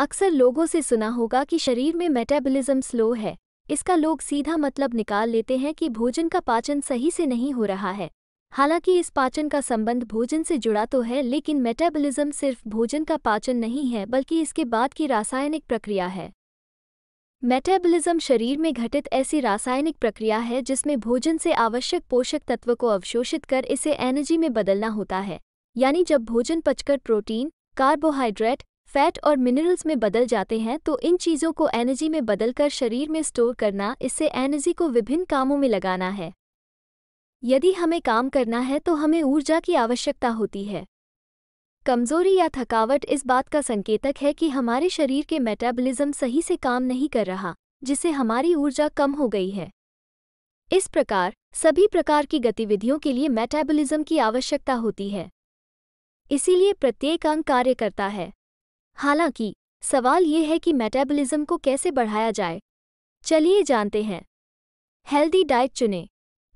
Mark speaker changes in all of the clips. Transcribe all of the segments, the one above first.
Speaker 1: अक्सर लोगों से सुना होगा कि शरीर में मेटाबॉलिज्म स्लो है इसका लोग सीधा मतलब निकाल लेते हैं कि भोजन का पाचन सही से नहीं हो रहा है हालांकि इस पाचन का संबंध भोजन से जुड़ा तो है लेकिन मेटाबॉलिज्म सिर्फ भोजन का पाचन नहीं है बल्कि इसके बाद की रासायनिक प्रक्रिया है मेटाबॉलिज्म शरीर में घटित ऐसी रासायनिक प्रक्रिया है जिसमें भोजन से आवश्यक पोषक तत्व को अवशोषित कर इसे एनर्जी में बदलना होता है यानी जब भोजन पचकर प्रोटीन कार्बोहाइड्रेट फैट और मिनरल्स में बदल जाते हैं तो इन चीज़ों को एनर्जी में बदलकर शरीर में स्टोर करना इससे एनर्जी को विभिन्न कामों में लगाना है यदि हमें काम करना है तो हमें ऊर्जा की आवश्यकता होती है कमजोरी या थकावट इस बात का संकेतक है कि हमारे शरीर के मेटाबॉलिज्म सही से काम नहीं कर रहा जिससे हमारी ऊर्जा कम हो गई है इस प्रकार सभी प्रकार की गतिविधियों के लिए मेटाबॉलिज्म की आवश्यकता होती है इसीलिए प्रत्येक अंग कार्य करता है हालांकि सवाल ये है कि मेटाबॉलिज्म को कैसे बढ़ाया जाए चलिए जानते हैं हेल्दी डाइट चुनें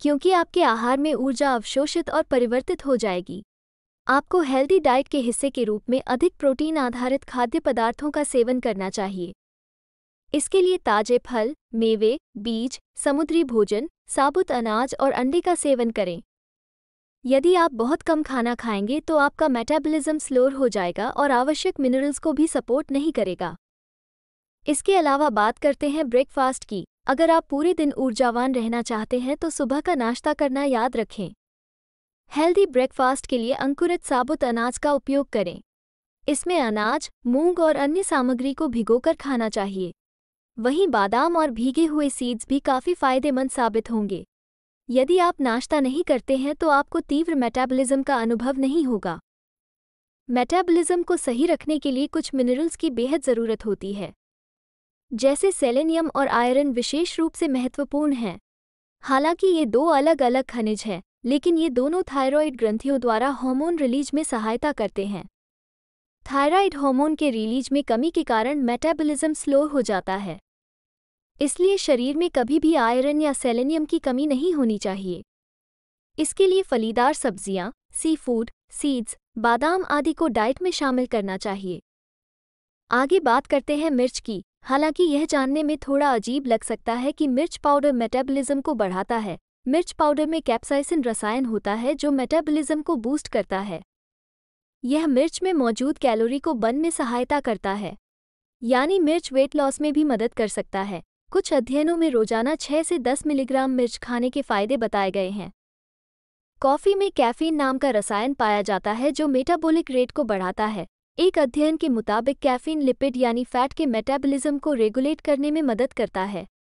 Speaker 1: क्योंकि आपके आहार में ऊर्जा अवशोषित और परिवर्तित हो जाएगी आपको हेल्दी डाइट के हिस्से के रूप में अधिक प्रोटीन आधारित खाद्य पदार्थों का सेवन करना चाहिए इसके लिए ताजे फल मेवे बीज समुद्री भोजन साबुत अनाज और अंडे का सेवन करें यदि आप बहुत कम खाना खाएंगे तो आपका मेटाबॉलिज्म स्लोर हो जाएगा और आवश्यक मिनरल्स को भी सपोर्ट नहीं करेगा इसके अलावा बात करते हैं ब्रेकफास्ट की अगर आप पूरे दिन ऊर्जावान रहना चाहते हैं तो सुबह का नाश्ता करना याद रखें हेल्दी ब्रेकफास्ट के लिए अंकुरित साबुत अनाज का उपयोग करें इसमें अनाज मूंग और अन्य सामग्री को भिगोकर खाना चाहिए वहीं बादाम और भीगे हुए सीड्स भी काफ़ी फायदेमंद साबित होंगे यदि आप नाश्ता नहीं करते हैं तो आपको तीव्र मेटाबॉलिज्म का अनुभव नहीं होगा मेटाबॉलिज्म को सही रखने के लिए कुछ मिनरल्स की बेहद ज़रूरत होती है जैसे सेलेनियम और आयरन विशेष रूप से महत्वपूर्ण हैं हालांकि ये दो अलग अलग खनिज हैं लेकिन ये दोनों थायरॉयड ग्रंथियों द्वारा हार्मोन रिलीज में सहायता करते हैं थायराइड हार्मोन के रिलीज में कमी के कारण मेटाबॉलिज्म स्लो हो जाता है इसलिए शरीर में कभी भी आयरन या सेलेनियम की कमी नहीं होनी चाहिए इसके लिए फलीदार सब्जियां, सी फूड सीड्स बादाम आदि को डाइट में शामिल करना चाहिए आगे बात करते हैं मिर्च की हालांकि यह जानने में थोड़ा अजीब लग सकता है कि मिर्च पाउडर मेटाबॉलिज्म को बढ़ाता है मिर्च पाउडर में कैप्साइसिन रसायन होता है जो मेटाबॉलिज्म को बूस्ट करता है यह मिर्च में मौजूद कैलोरी को बन में सहायता करता है यानी मिर्च वेट लॉस में भी मदद कर सकता है कुछ अध्ययनों में रोजाना 6 से 10 मिलीग्राम मिर्च खाने के फायदे बताए गए हैं कॉफी में कैफीन नाम का रसायन पाया जाता है जो मेटाबॉलिक रेट को बढ़ाता है एक अध्ययन के मुताबिक कैफीन लिपिड यानी फैट के मेटाबॉलिज्म को रेगुलेट करने में मदद करता है